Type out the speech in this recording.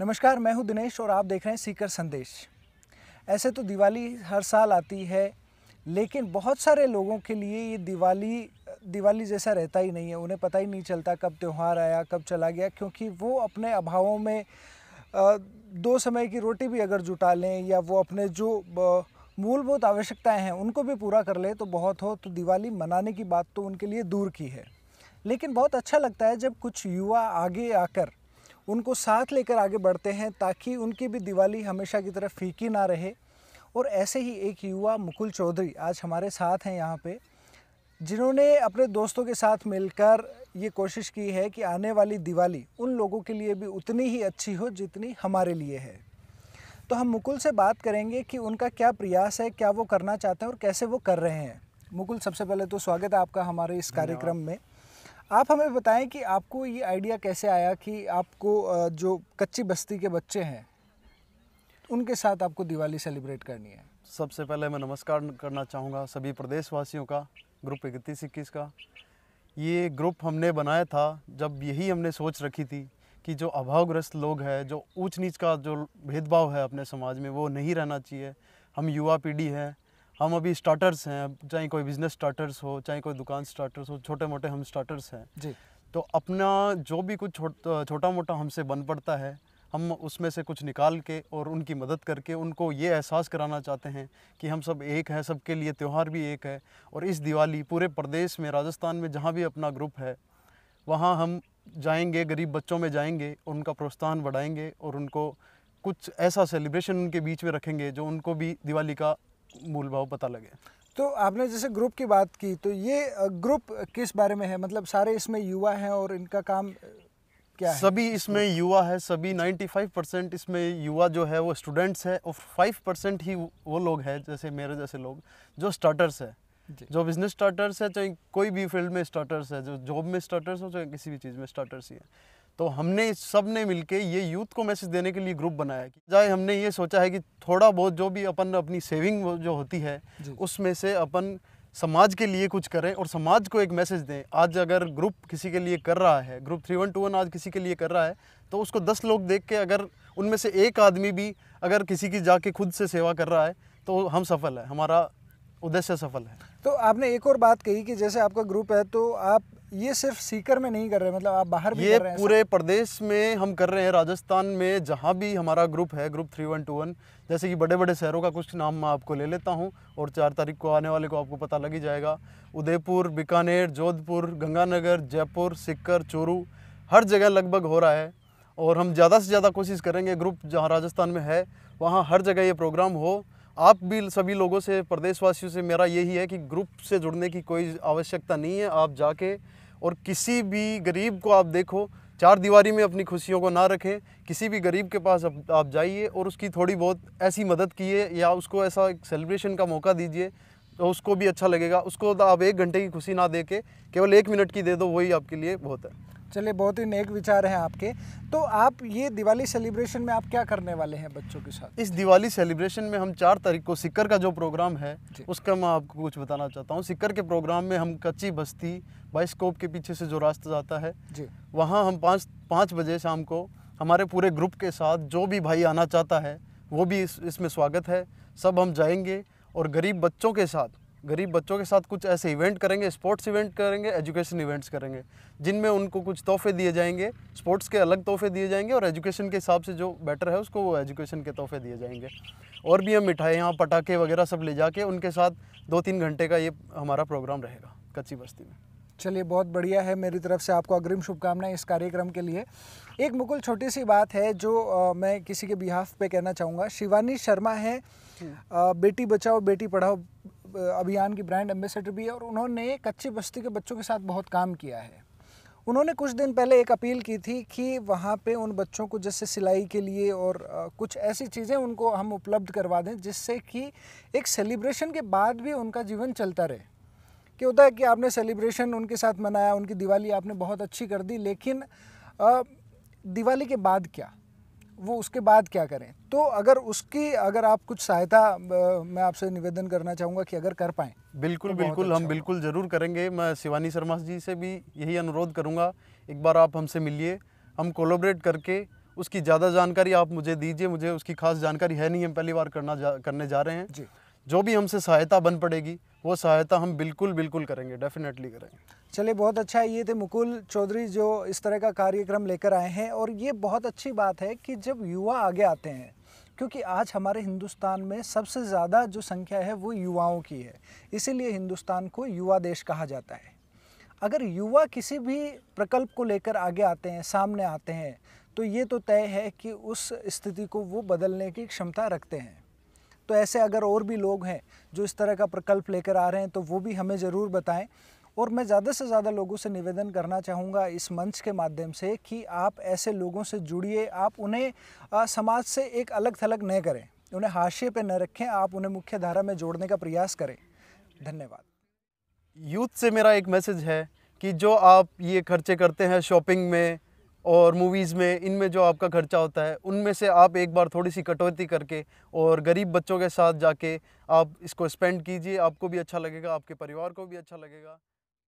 नमस्कार मैं हूं दिनेश और आप देख रहे हैं सीकर संदेश ऐसे तो दिवाली हर साल आती है लेकिन बहुत सारे लोगों के लिए ये दिवाली दिवाली जैसा रहता ही नहीं है उन्हें पता ही नहीं चलता कब त्यौहार आया कब चला गया क्योंकि वो अपने अभावों में दो समय की रोटी भी अगर जुटा लें या वो अपने जो मूलभूत आवश्यकताएं हैं उनको भी पूरा कर ले तो बहुत हो तो दिवाली मनाने की बात तो उनके लिए दूर की है लेकिन बहुत अच्छा लगता है जब कुछ युवा आगे आकर उनको साथ लेकर आगे बढ़ते हैं ताकि उनकी भी दिवाली हमेशा की तरह फीकी ना रहे और ऐसे ही एक युवा मुकुल चौधरी आज हमारे साथ हैं यहाँ पे जिन्होंने अपने दोस्तों के साथ मिलकर ये कोशिश की है कि आने वाली दिवाली उन लोगों के लिए भी उतनी ही अच्छी हो जितनी हमारे लिए है तो हम मुकुल से बात करेंगे कि उनका क्या प्रयास है क्या वो करना चाहते हैं और कैसे वो कर रहे हैं मुकुल सबसे पहले तो स्वागत है आपका हमारे इस कार्यक्रम में आप हमें बताएं कि आपको ये आइडिया कैसे आया कि आपको जो कच्ची बस्ती के बच्चे हैं उनके साथ आपको दिवाली सेलिब्रेट करनी है सबसे पहले मैं नमस्कार करना चाहूँगा सभी प्रदेशवासियों का ग्रुप इकतीस इक्कीस का ये ग्रुप हमने बनाया था जब यही हमने सोच रखी थी कि जो अभावग्रस्त लोग हैं जो ऊंच नीच का जो भेदभाव है अपने समाज में वो नहीं रहना चाहिए हम युवा पीढ़ी हैं हम अभी स्टार्टर्स हैं चाहे कोई बिजनेस स्टार्टर्स हो चाहे कोई दुकान स्टार्टर्स हो छोटे मोटे हम स्टार्टर्स हैं जी तो अपना जो भी कुछ छोटा छोटा मोटा हमसे बन पड़ता है हम उसमें से कुछ निकाल के और उनकी मदद करके उनको ये एहसास कराना चाहते हैं कि हम सब एक हैं सबके लिए त्यौहार भी एक है और इस दिवाली पूरे प्रदेश में राजस्थान में जहाँ भी अपना ग्रुप है वहाँ हम जाएंगे गरीब बच्चों में जाएंगे उनका प्रोत्साहन बढ़ाएंगे और उनको कुछ ऐसा सेलिब्रेशन उनके बीच में रखेंगे जो उनको भी दिवाली का मूल भाव पता लगे तो आपने जैसे ग्रुप की बात की तो ये ग्रुप किस बारे में है मतलब सारे इसमें युवा हैं और इनका काम क्या है सभी इसमें युवा है सभी 95 परसेंट इसमें युवा जो है वो स्टूडेंट्स है और 5 परसेंट ही वो लोग हैं जैसे मेरे जैसे लोग जो स्टार्टर्स है जो बिजनेस स्टार्टर्स है चाहे कोई भी फील्ड में स्टार्टर्स है जो जॉब में स्टार्टर्स हो चाहे किसी भी चीज़ में स्टार्टर्स ही है तो हमने सब ने मिल ये यूथ को मैसेज देने के लिए ग्रुप बनाया कि जाए हमने ये सोचा है कि थोड़ा बहुत जो भी अपन अपनी सेविंग जो होती है उसमें से अपन समाज के लिए कुछ करें और समाज को एक मैसेज दें आज अगर ग्रुप किसी के लिए कर रहा है group three one two one आज किसी के लिए कर रहा है तो उसको दस लोग देख के अगर उनमें से एक आदमी भी अगर किसी की जाके खुद से सेवा कर रहा है तो हम सफल है हमारा उद्देश्य सफल है तो आपने एक और बात कही कि जैसे आपका ग्रुप है तो आप ये सिर्फ सीकर में नहीं कर रहे मतलब आप बाहर भी ये कर रहे हैं पूरे प्रदेश में हम कर रहे हैं राजस्थान में जहाँ भी हमारा ग्रुप है group three one two one जैसे कि बड़े बड़े शहरों का कुछ नाम मैं आपको ले लेता हूँ और चार तारीख को आने वाले को आपको पता लग ही जाएगा उदयपुर बीकानेर जोधपुर गंगानगर जयपुर सिक्कर चूरू हर जगह लगभग हो रहा है और हम ज़्यादा से ज़्यादा कोशिश करेंगे ग्रुप जहाँ राजस्थान में है वहाँ हर जगह ये प्रोग्राम हो आप भी सभी लोगों से प्रदेशवासियों से मेरा यही है कि ग्रुप से जुड़ने की कोई आवश्यकता नहीं है आप जाके और किसी भी गरीब को आप देखो चार दीवारी में अपनी खुशियों को ना रखें किसी भी गरीब के पास आप, आप जाइए और उसकी थोड़ी बहुत ऐसी मदद किए या उसको ऐसा एक सेलिब्रेशन का मौका दीजिए तो उसको भी अच्छा लगेगा उसको तो आप एक घंटे की खुशी ना दे केवल एक मिनट की दे दो वही आपके लिए बहुत है चलिए बहुत ही नेक विचार हैं आपके तो आप ये दिवाली सेलिब्रेशन में आप क्या करने वाले हैं बच्चों के साथ इस दिवाली सेलिब्रेशन में हम चार तारीख को सिक्कर का जो प्रोग्राम है उसका मैं आपको कुछ बताना चाहता हूँ सिक्कर के प्रोग्राम में हम कच्ची बस्ती बाइस्कोप के पीछे से जो रास्ता जाता है वहाँ हम पाँच पाँच बजे शाम को हमारे पूरे ग्रुप के साथ जो भी भाई आना चाहता है वो भी इस इसमें स्वागत है सब हम जाएंगे और गरीब बच्चों के साथ गरीब बच्चों के साथ कुछ ऐसे इवेंट करेंगे स्पोर्ट्स इवेंट करेंगे एजुकेशन इवेंट्स करेंगे जिनमें उनको कुछ तोहफे दिए जाएंगे स्पोर्ट्स के अलग तोहफे दिए जाएंगे और एजुकेशन के हिसाब से जो बेटर है उसको वो एजुकेशन के तोहफे दिए जाएंगे और भी हम मिठाइयाँ पटाखे वगैरह सब ले जाके उनके साथ दो तीन घंटे का ये हमारा प्रोग्राम रहेगा कच्ची बस्ती में चलिए बहुत बढ़िया है मेरी तरफ से आपको अग्रिम शुभकामनाएं इस कार्यक्रम के लिए एक मुकुल छोटी सी बात है जो आ, मैं किसी के बिहाफ पे कहना चाहूँगा शिवानी शर्मा है आ, हम्म। बेटी बचाओ बेटी पढ़ाओ अभियान की ब्रांड एम्बेसडर भी है और उन्होंने कच्ची बस्ती के बच्चों के साथ बहुत काम किया है उन्होंने कुछ दिन पहले एक अपील की थी कि वहाँ पे उन बच्चों को जैसे सिलाई के लिए और कुछ ऐसी चीज़ें उनको हम उपलब्ध करवा दें जिससे कि एक सेलिब्रेशन के बाद भी उनका जीवन चलता रहे कि होता है कि आपने सेलिब्रेशन उनके साथ मनाया उनकी दिवाली आपने बहुत अच्छी कर दी लेकिन दिवाली के बाद क्या वो उसके बाद क्या करें तो अगर उसकी अगर आप कुछ सहायता मैं आपसे निवेदन करना चाहूँगा कि अगर कर पाए बिल्कुल तो बिल्कुल अच्छा हम बिल्कुल ज़रूर करेंगे मैं शिवानी शर्मा जी से भी यही अनुरोध करूँगा एक बार आप हमसे मिलिए हम कोलोबरेट करके उसकी ज़्यादा जानकारी आप मुझे दीजिए मुझे उसकी खास जानकारी है नहीं हम पहली बार करना जा करने जा रहे हैं जी जो भी हमसे सहायता बन पड़ेगी वो सहायता हम बिल्कुल बिल्कुल करेंगे डेफिनेटली करेंगे चलिए बहुत अच्छा ये थे मुकुल चौधरी जो इस तरह का कार्यक्रम लेकर आए हैं और ये बहुत अच्छी बात है कि जब युवा आगे आते हैं क्योंकि आज हमारे हिंदुस्तान में सबसे ज़्यादा जो संख्या है वो युवाओं की है इसीलिए हिंदुस्तान को युवा देश कहा जाता है अगर युवा किसी भी प्रकल्प को लेकर आगे आते हैं सामने आते हैं तो ये तो तय है कि उस स्थिति को वो बदलने की क्षमता रखते हैं तो ऐसे अगर और भी लोग हैं जो इस तरह का प्रकल्प लेकर आ रहे हैं तो वो भी हमें ज़रूर बताएं और मैं ज़्यादा से ज़्यादा लोगों से निवेदन करना चाहूँगा इस मंच के माध्यम से कि आप ऐसे लोगों से जुड़िए आप उन्हें आ, समाज से एक अलग थलग न करें उन्हें हाशिए पर न रखें आप उन्हें मुख्य धारा में जोड़ने का प्रयास करें धन्यवाद यूथ से मेरा एक मैसेज है कि जो आप ये खर्चे करते हैं शॉपिंग में और मूवीज़ में इनमें जो आपका खर्चा होता है उनमें से आप एक बार थोड़ी सी कटौती करके और गरीब बच्चों के साथ जाके आप इसको स्पेंड कीजिए आपको भी अच्छा लगेगा आपके परिवार को भी अच्छा लगेगा